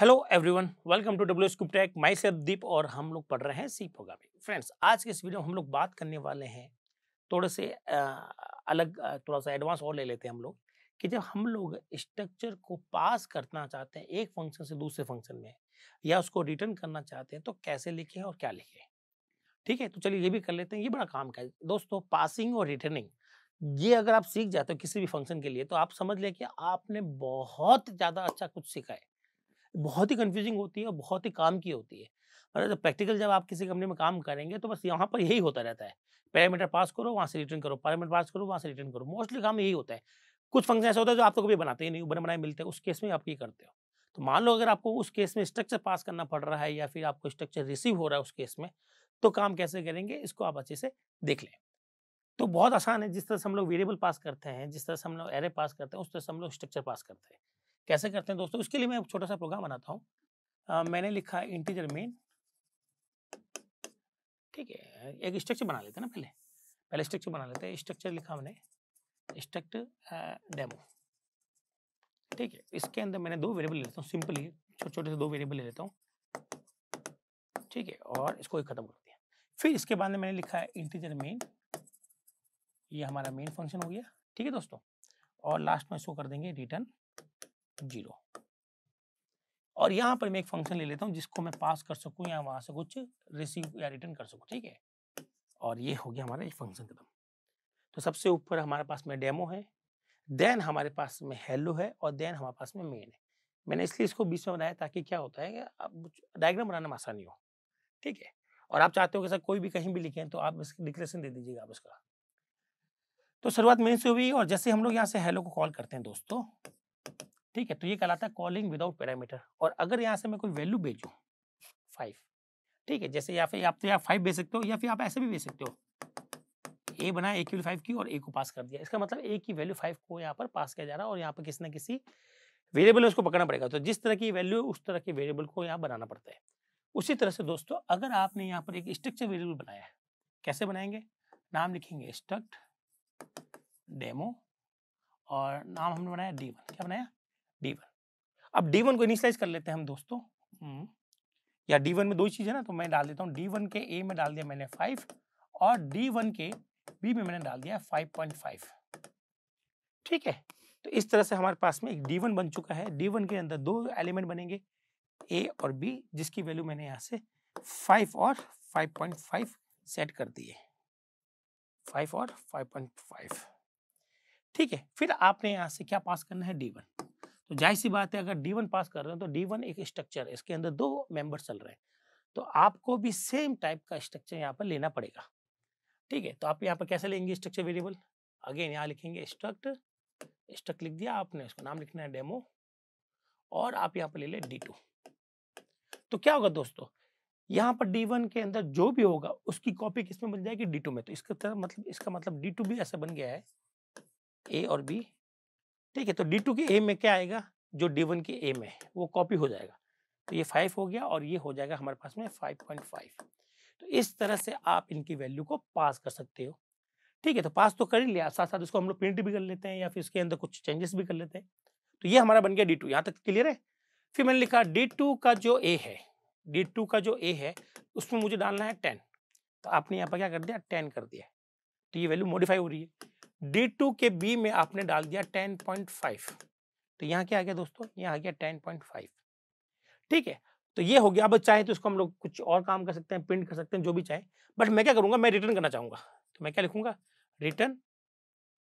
Hello everyone welcome to W scoop tech myself Deep और हम लोग पढ़ रहे हैं सी प्रोग्रामिंग फ्रेंड्स आज के इस वीडियो में हम लोग बात करने वाले हैं थोड़े से आ, अलग थोड़ा सा एडवांस और ले लेते हैं हम लोग कि जब हम लोग स्ट्रक्चर को पास करना चाहते हैं एक फंक्शन से दूसरे फंक्शन में या उसको रिटर्न करना चाहते हैं तो कैसे लिखें और क्या लिखें ठीक है तो चलिए ये भी कर लेते हैं ये बड़ा काम का दोस्तों पासिंग और रिटर्निंग ये अगर आप सीख जाते हो किसी भी फंक्शन के लिए तो आप समझ लें कि आपने बहुत ज़्यादा अच्छा कुछ सीखा है बहुत ही कन्फ्यूजिंग होती है और बहुत ही काम की होती है मतलब तो प्रैक्टिकल जब आप किसी कंपनी में काम करेंगे तो बस यहाँ पर यही होता रहता है पैरामीटर पास करो वहाँ से रिटर्न करो पैरामीटर पास करो वहाँ से रिटर्न करो मोस्टली काम यही होता है कुछ फंक्शन ऐसा होता है जो आप तो कभी बनाते ही नहीं बने बनाए मिलते हैं उस केस में आप ये करते हो तो मान लो अगर आपको उस केस में स्ट्रक्चर पास करना पड़ रहा है या फिर आपको स्ट्रक्चर रिसीव हो रहा है उस केस में तो काम कैसे करेंगे इसको आप अच्छे से देख लें तो बहुत आसान है जिस तरह से हम लोग वेरिएबल पास करते हैं जिस तरह से हम लोग एरे पास करते हैं उस तरह से हम लोग स्ट्रक्चर पास करते हैं कैसे करते हैं दोस्तों इसके लिए मैं छोटा सा प्रोग्राम बनाता हूँ मैंने लिखा इंटीजर मेन ठीक है एक स्ट्रक्चर बना लेते हैं ना पहले पहले स्ट्रक्चर बना लेते हैं स्ट्रक्चर लिखा हमने स्ट्रक्ट डेमो ठीक है इसके अंदर मैंने दो वेरिएबल लेता हूँ सिंपली छोटे छोटे से दो वेरिएबल ले लेता हूँ ठीक है और इसको एक खत्म कर दिया फिर इसके बाद में मैंने लिखा है इंटीजर मेन ये हमारा मेन फंक्शन हो गया ठीक है दोस्तों और लास्ट में इसको कर देंगे रिटर्न जीरो और यहाँ पर मैं एक फंक्शन ले लेता हूँ जिसको मैं पास कर सकूँ या वहाँ से कुछ रिसीव या रिटर्न कर सकूँ ठीक है और ये हो गया हमारा एक फंक्शन कदम तो सबसे ऊपर हमारे पास में डेमो है देन हमारे पास में हेलो है और देन हमारे पास में मेन है मैंने इसलिए इसको बीच में बनाया ताकि क्या होता है कि आप डायग्राम बनाने में आसानी हो ठीक है और आप चाहते हो कि सर कोई भी कहीं भी लिखें तो आप इसकी डिक्लेरेशन दे दीजिएगा आप इसका तो शुरुआत मेन से हुई और जैसे हम लोग यहाँ से हेलो को कॉल करते हैं दोस्तों ठीक है तो ये कहलाता है कॉलिंग विदाउट पैरामीटर और अगर यहाँ से मैं कोई वैल्यू भेजू फाइव ठीक है जैसे या फिर आप तो यहाँ फाइव भेज सकते हो या फिर आप ऐसे भी भेज सकते हो ए बनाया एक फाइव की और ए को पास कर दिया इसका मतलब ए की वैल्यू फाइव को यहाँ पर पास किया जा रहा है और यहाँ पर किसी ना किसी वेरिएबल में उसको पकड़ना पड़ेगा तो जिस तरह की वैल्यू उस तरह के वेरिएबल को यहाँ बनाना पड़ता है उसी तरह से दोस्तों अगर आपने यहाँ पर एक स्ट्रक्चर वेरिएबल बनाया है कैसे बनाएंगे नाम लिखेंगे स्ट्रक्ट डेमो और नाम हमने बनाया डी क्या बनाया डी वन अब डी वन को इनिशलाइज कर लेते हैं हम दोस्तों हम्म। या डी वन में दो ही चीज़ है ना तो मैं डाल देता हूँ डी वन के ए में डाल दिया मैंने फाइव और डी वन के बी में मैंने डाल दिया फाइव पॉइंट फाइव ठीक है तो इस तरह से हमारे पास में एक डी वन बन चुका है डी वन के अंदर दो एलिमेंट बनेंगे ए और बी जिसकी वैल्यू मैंने यहाँ से फाइव और फाइव पॉइंट फाइव सेट कर दिए फाइव और फाइव पॉइंट फाइव ठीक है फिर आपने यहाँ से क्या पास करना है डी वन तो जाहिर सी बात है अगर डी वन पास कर रहे हो तो डी वन एक स्ट्रक्चर इसके अंदर दो मेंबर चल रहे हैं तो आपको भी सेम टाइप का स्ट्रक्चर यहाँ पर लेना पड़ेगा ठीक है तो आप यहाँ पर कैसे लेंगे स्ट्रक्चर वेरिएबल अगेन यहाँ लिखेंगे स्ट्रक्ट स्ट्रक लिख दिया आपने उसका नाम लिखना है डेमो और आप यहाँ पर ले लें डी टू तो क्या होगा दोस्तों यहाँ पर वन के अंदर जो भी होगा उसकी कॉपी किसमें बन जाएगी टू में तो इसका तरह मतलब, मतलब इसका मतलब टू भी ऐसा बन गया है ए और बी ठीक है तो डी टू के ए में क्या आएगा जो डी वन के ए में है वो कॉपी हो जाएगा तो ये फाइव हो गया और ये हो जाएगा हमारे पास में फाइव पॉइंट फाइव तो इस तरह से आप इनकी वैल्यू को पास कर सकते हो ठीक है तो पास तो कर ही लिया साथ साथ उसको हम लोग प्रिंट भी कर लेते हैं या फिर उसके अंदर कुछ चेंजेस भी कर लेते हैं तो ये हमारा बन गया डी टू यहाँ तक क्लियर है फिर मैंने लिखा डी टू का जो ए है डी टू का जो ए है उसमें मुझे डालना है टेन तो आपने यहाँ पर क्या कर दिया टेन कर दिया तो ये वैल्यू मॉडिफाई हो रही है डी टू के बी में आपने डाल दिया टेन पॉइंट फाइव तो यहाँ क्या आ गया दोस्तों यहाँ आ गया टेन पॉइंट फाइव ठीक है तो ये हो गया अब चाहे तो इसको हम लोग कुछ और काम कर सकते हैं प्रिंट कर सकते हैं जो भी चाहे बट मैं क्या करूँगा मैं रिटर्न करना चाहूँगा तो मैं क्या लिखूंगा रिटर्न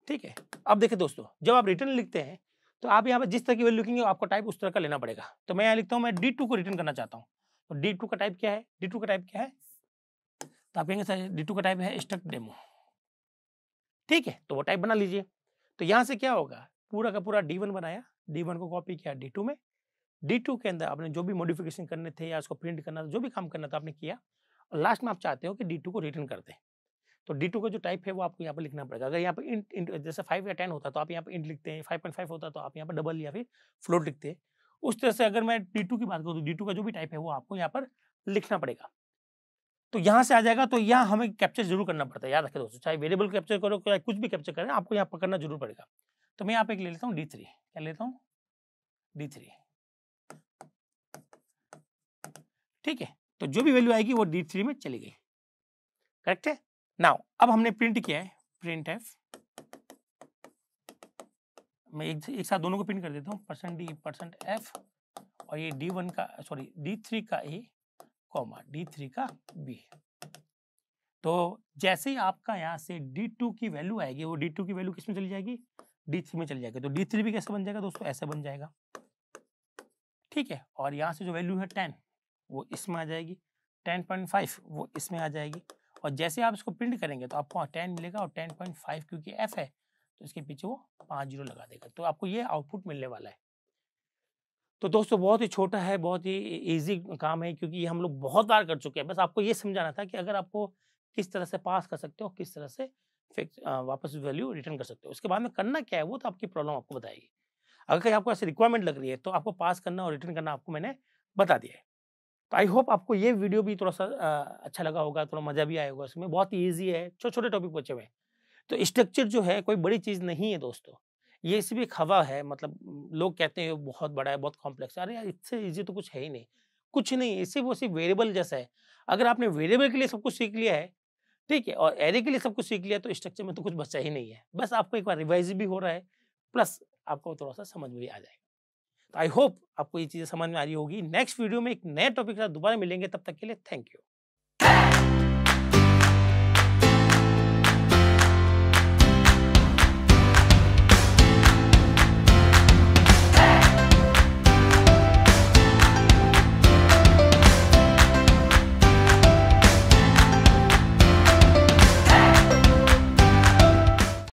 ठीक है अब देखिए दोस्तों जब आप रिटर्न लिखते हैं तो आप यहाँ पर जिस तरह की वैल्यू लिखेंगे आपको टाइप उस तरह का लेना पड़ेगा तो मैं यहाँ लिखता हूँ मैं डी टू को रिटर्न करना चाहता हूँ तो डी टू का टाइप क्या है डी टू का टाइप क्या है तो आप कहेंगे सर डी टू का टाइप है स्टक डेमो ठीक है तो वो टाइप बना लीजिए तो यहाँ से क्या होगा पूरा का पूरा डी वन बनाया डी वन को कॉपी किया डी टू में डी टू के अंदर आपने जो भी मॉडिफिकेशन करने थे या उसको प्रिंट करना था जो भी काम करना था आपने किया और लास्ट में आप चाहते हो कि डी टू को रिटर्न कर दें तो डी टू का जो टाइप तो तो तो है वो आपको यहाँ पर लिखना पड़ेगा अगर यहाँ पर इंट, इंट जैसे फाइव या टेन होता तो आप यहाँ पर इंट लिखते हैं फाइव पॉइंट फाइव होता तो आप यहाँ पर डबल या फिर फ्लोट लिखते हैं उस तरह से अगर मैं डी टू की बात करूँ तो डी टू का जो भी टाइप है वो आपको यहाँ पर लिखना पड़ेगा तो यहाँ से आ जाएगा तो यहाँ हमें कैप्चर जरूर करना पड़ता है याद रखें दोस्तों चाहे वेरिएबल कैप्चर करो चाहे कुछ भी कैप्चर करें आपको यहाँ पकड़ना जरूर पड़ेगा तो मैं यहाँ पे एक ले लेता हूँ डी थ्री क्या लेता हूँ डी थ्री ठीक है तो जो भी वैल्यू आएगी वो डी थ्री में चली गई करेक्ट है नाउ अब हमने प्रिंट किया है प्रिंट एफ मैं एक, एक साथ दोनों को प्रिंट कर देता हूँ परसेंट डी परसेंट एफ और ये डी वन का सॉरी डी थ्री का ए कॉमा डी थ्री का बी तो जैसे ही आपका यहाँ से डी टू की वैल्यू आएगी वो डी टू की वैल्यू किसमें चली जाएगी डी थ्री में चली जाएगी तो डी थ्री भी कैसे बन जाएगा दोस्तों ऐसे बन जाएगा ठीक है और यहाँ से जो वैल्यू है टेन वो इसमें आ जाएगी टेन पॉइंट फाइव वो इसमें आ जाएगी और जैसे आप इसको प्रिंट करेंगे तो आपको टेन मिलेगा और टेन पॉइंट फाइव क्योंकि एफ है तो इसके पीछे वो पाँच जीरो लगा देगा तो आपको ये आउटपुट मिलने वाला है तो दोस्तों बहुत ही छोटा है बहुत ही इजी काम है क्योंकि ये हम लोग बहुत बार कर चुके हैं बस आपको ये समझाना था कि अगर आपको किस तरह से पास कर सकते हो किस तरह से फिक्स वापस वैल्यू रिटर्न कर सकते हो उसके बाद में करना क्या है वो तो आपकी प्रॉब्लम आपको बताएगी अगर कहीं आपको ऐसी रिक्वायरमेंट लग रही है तो आपको पास करना और रिटर्न करना आपको मैंने बता दिया है तो आई होप आपको ये वीडियो भी थोड़ा सा अच्छा लगा होगा थोड़ा मज़ा भी आया होगा उसमें बहुत ही ईजी है छोटे छोटे टॉपिक बचे हुए हैं तो स्ट्रक्चर जो है कोई बड़ी चीज़ नहीं है दोस्तों ये इसी भी खवा है मतलब लोग कहते हैं बहुत बड़ा है बहुत कॉम्प्लेक्स है अरे यार इससे ईजी तो कुछ है ही नहीं कुछ नहीं इससे वो सिर्फ वेरिएबल जैसा है अगर आपने वेरिएबल के लिए सब कुछ सीख लिया है ठीक है और एरे के लिए सब कुछ सीख लिया तो स्ट्रक्चर में तो कुछ बचा ही नहीं है बस आपको एक बार रिवाइज भी हो रहा है प्लस आपको थोड़ा सा समझ में भी आ जाएगा तो आई होप आपको ये चीज़ें समझ में आ रही होगी नेक्स्ट वीडियो में एक नए टॉपिक के साथ दोबारा मिलेंगे तब तक के लिए थैंक यू